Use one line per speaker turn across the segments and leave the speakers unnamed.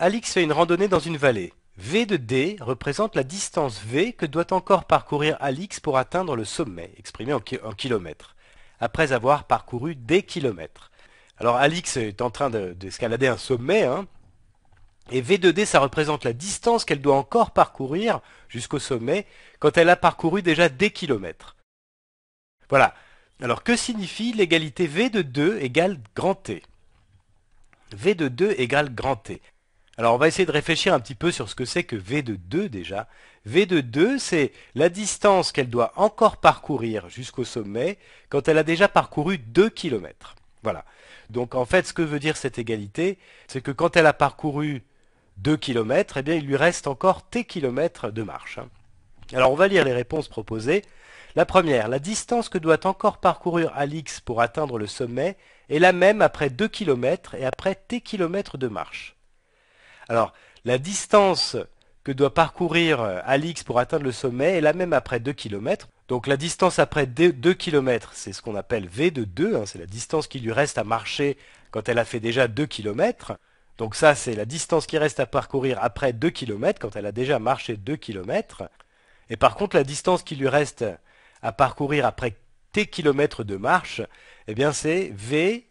Alix fait une randonnée dans une vallée. V de D représente la distance V que doit encore parcourir Alix pour atteindre le sommet, exprimé en, kilomètres, après avoir parcouru des kilomètres. Alors Alix est en train d'escalader un sommet, hein, et v de d ça représente la distance qu'elle doit encore parcourir jusqu'au sommet quand elle a parcouru déjà des kilomètres. Voilà. Alors que signifie l'égalité V de 2 égale grand T V de 2 égale grand T alors on va essayer de réfléchir un petit peu sur ce que c'est que V de 2 déjà. V de 2, c'est la distance qu'elle doit encore parcourir jusqu'au sommet quand elle a déjà parcouru 2 km. Voilà. Donc en fait, ce que veut dire cette égalité, c'est que quand elle a parcouru 2 km, eh bien il lui reste encore T km de marche. Hein. Alors on va lire les réponses proposées. La première, la distance que doit encore parcourir Alix pour atteindre le sommet est la même après 2 km et après T km de marche. Alors, la distance que doit parcourir euh, Alix pour atteindre le sommet est la même après 2 km. Donc la distance après 2 km, c'est ce qu'on appelle V de 2, hein, c'est la distance qui lui reste à marcher quand elle a fait déjà 2 km. Donc ça, c'est la distance qui reste à parcourir après 2 km, quand elle a déjà marché 2 km. Et par contre, la distance qui lui reste à parcourir après T km de marche, eh bien c'est V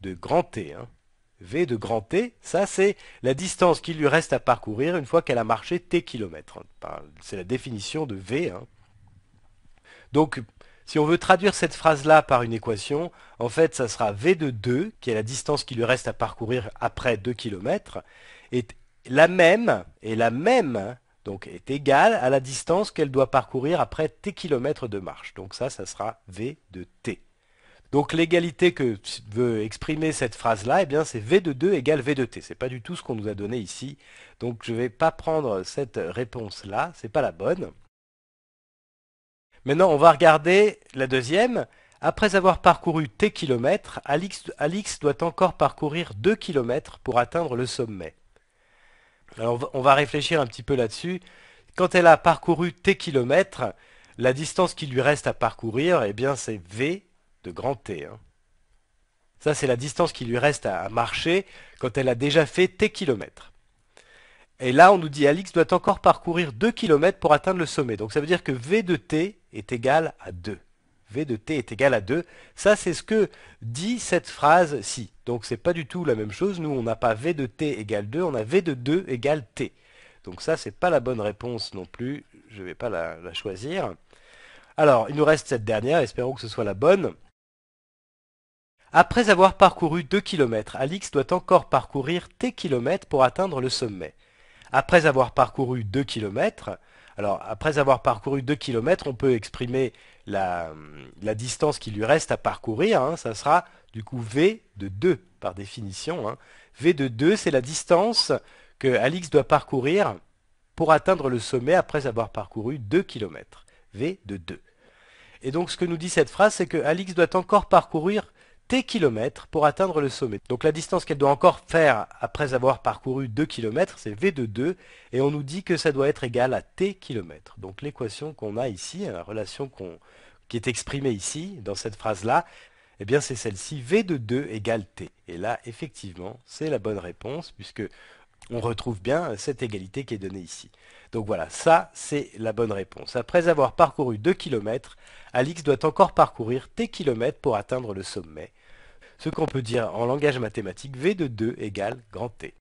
de grand T. Hein. V de grand T, ça c'est la distance qu'il lui reste à parcourir une fois qu'elle a marché T kilomètres. C'est la définition de V. Hein. Donc si on veut traduire cette phrase-là par une équation, en fait ça sera V de 2, qui est la distance qu'il lui reste à parcourir après 2 km, est la même, et la même, donc est égale à la distance qu'elle doit parcourir après T km de marche. Donc ça, ça sera V de T. Donc l'égalité que veut exprimer cette phrase-là, eh bien c'est V de 2 égale V de t. C'est pas du tout ce qu'on nous a donné ici. Donc je ne vais pas prendre cette réponse-là, c'est pas la bonne. Maintenant, on va regarder la deuxième. Après avoir parcouru t kilomètres, Alix, doit encore parcourir 2 km pour atteindre le sommet. on va réfléchir un petit peu là-dessus. Quand elle a parcouru t kilomètres, la distance qui lui reste à parcourir, eh bien c'est V de grand T. Hein. Ça, c'est la distance qui lui reste à, marcher quand elle a déjà fait T kilomètres. Et là, on nous dit Alix doit encore parcourir 2 km pour atteindre le sommet. Donc ça veut dire que V de T est égal à 2. V de T est égal à 2. Ça, c'est ce que dit cette phrase-ci. Donc c'est pas du tout la même chose. Nous, on n'a pas V de T égale 2, on a V de 2 égale T. Donc ça, c'est pas la bonne réponse non plus. Je ne vais pas la choisir. Alors, il nous reste cette dernière. Espérons que ce soit la bonne. Après avoir parcouru 2 km, Alix doit encore parcourir T km pour atteindre le sommet. Après avoir parcouru 2 km, alors après avoir parcouru 2 km, on peut exprimer la, hum, distance qui lui reste à parcourir. Hein. ça sera du coup V de 2 par définition. Hein. V de 2, c'est la distance que Alix doit parcourir pour atteindre le sommet après avoir parcouru 2 km. V de 2. Et donc ce que nous dit cette phrase, c'est que Alix doit encore parcourir t kilomètres pour atteindre le sommet. Donc la distance qu'elle doit encore faire après avoir parcouru 2 km, c'est v de 2, et on nous dit que ça doit être égal à t kilomètres. Donc l'équation qu'on a ici, hein, la relation qui est exprimée ici, dans cette phrase-là, eh bien c'est celle-ci, v de 2 égale t. Et là, effectivement, c'est la bonne réponse, puisque on retrouve bien cette égalité qui est donnée ici. Donc voilà, ça c'est la bonne réponse. Après avoir parcouru 2 km, Alix doit encore parcourir t km pour atteindre le sommet ce qu'on peut dire en langage mathématique V de 2 égale grand T.